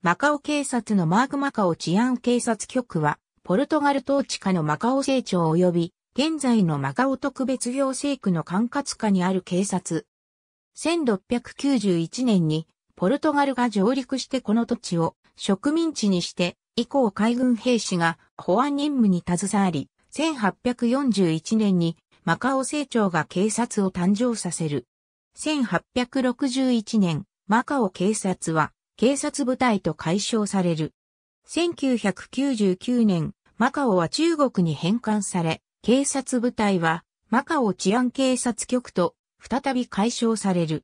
マカオ警察のマークマカオ治安警察局は、ポルトガル統治下のマカオ政庁及び、現在のマカオ特別行政区の管轄下にある警察。1691年に、ポルトガルが上陸してこの土地を植民地にして、以降海軍兵士が保安任務に携わり、1841年にマカオ政庁が警察を誕生させる。1861年、マカオ警察は警察部隊と解消される。1999年、マカオは中国に返還され、警察部隊はマカオ治安警察局と再び解消される。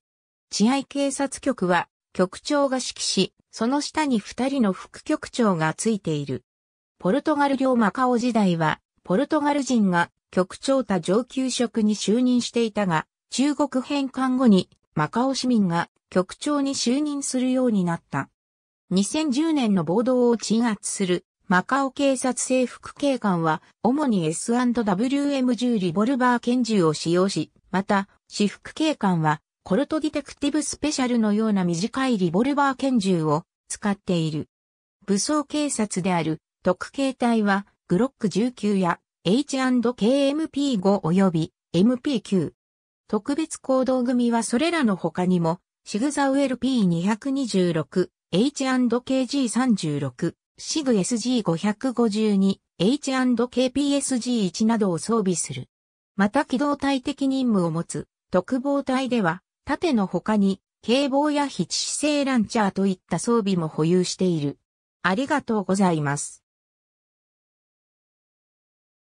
治安警察局は局長が指揮し、その下に二人の副局長がついている。ポルトガル領マカオ時代は、ポルトガル人が局長他上級職に就任していたが、中国返還後にマカオ市民が局長に就任するようになった。2010年の暴動を鎮圧するマカオ警察制服警官は、主に S&WM10 リボルバー拳銃を使用し、また、私服警官は、コルトディテクティブスペシャルのような短いリボルバー拳銃を使っている。武装警察である特警隊は、グロック19や H&KMP5 及び MP9、特別行動組はそれらの他にも、シグザウェル P226、H&KG36、シグ SG552、H&KPSG1 などを装備する。また機動隊的任務を持つ特防隊では、盾の他に警棒や非致死性ランチャーといった装備も保有している。ありがとうございます。